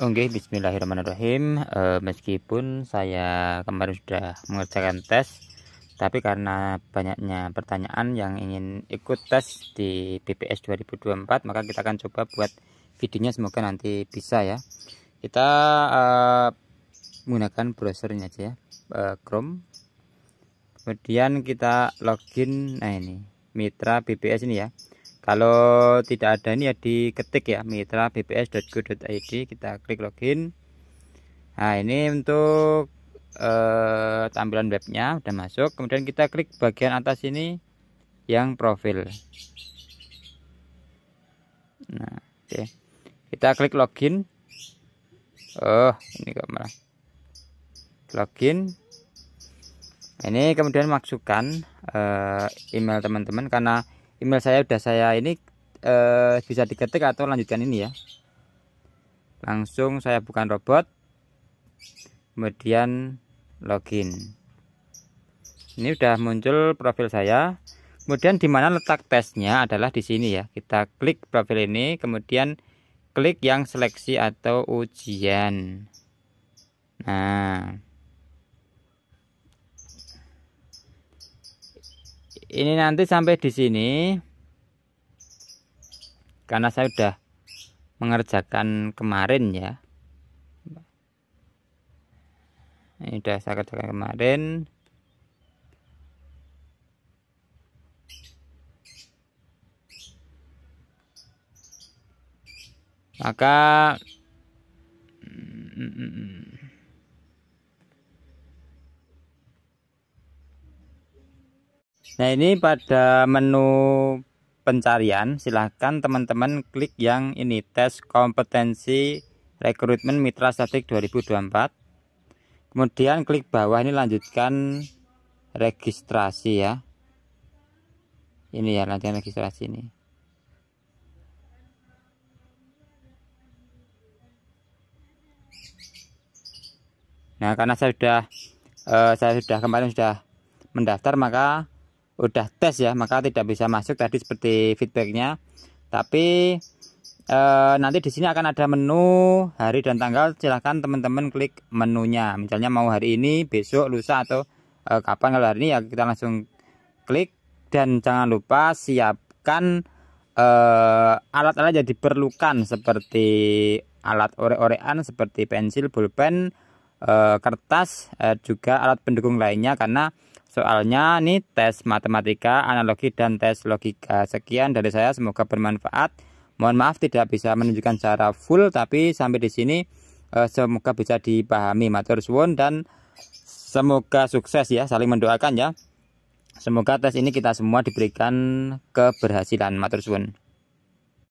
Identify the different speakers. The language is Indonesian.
Speaker 1: Oke, okay, bismillahirrahmanirrahim. E, meskipun saya kemarin sudah mengerjakan tes, tapi karena banyaknya pertanyaan yang ingin ikut tes di BPS 2024, maka kita akan coba buat videonya semoga nanti bisa ya. Kita e, menggunakan browsernya aja ya, e, Chrome. Kemudian kita login, nah ini, mitra BPS ini ya kalau tidak ada ini ya diketik ya mitra bps.go.id kita klik login nah ini untuk eh, tampilan webnya udah masuk kemudian kita klik bagian atas ini yang profil nah oke okay. kita klik login oh ini kok malah login ini kemudian masukkan eh, email teman-teman karena email saya udah saya ini eh, bisa diketik atau lanjutkan ini ya langsung saya bukan robot kemudian login ini udah muncul profil saya kemudian dimana letak tesnya adalah di sini ya kita klik profil ini kemudian klik yang seleksi atau ujian nah ini nanti sampai di sini karena saya sudah mengerjakan kemarin ya ini sudah saya kerjakan kemarin maka Nah ini pada menu pencarian silahkan teman-teman klik yang ini tes kompetensi rekrutmen mitra statik 2024 kemudian klik bawah ini lanjutkan registrasi ya ini ya lanjutkan registrasi ini nah karena saya sudah eh, saya sudah kemarin sudah mendaftar maka udah tes ya maka tidak bisa masuk tadi seperti feedbacknya tapi e, nanti di sini akan ada menu hari dan tanggal silahkan teman-teman klik menunya misalnya mau hari ini besok lusa atau e, kapan kalau hari ini ya kita langsung klik dan jangan lupa siapkan eh, alat-alat e, yang diperlukan seperti alat ore-orean seperti pensil, pulpen, e, kertas, e, juga alat pendukung lainnya karena Soalnya ini tes matematika, analogi, dan tes logika. Sekian dari saya, semoga bermanfaat. Mohon maaf tidak bisa menunjukkan secara full, tapi sampai di sini eh, semoga bisa dipahami. Matur suwun dan semoga sukses ya, saling mendoakan ya. Semoga tes ini kita semua diberikan keberhasilan. Matur suwun.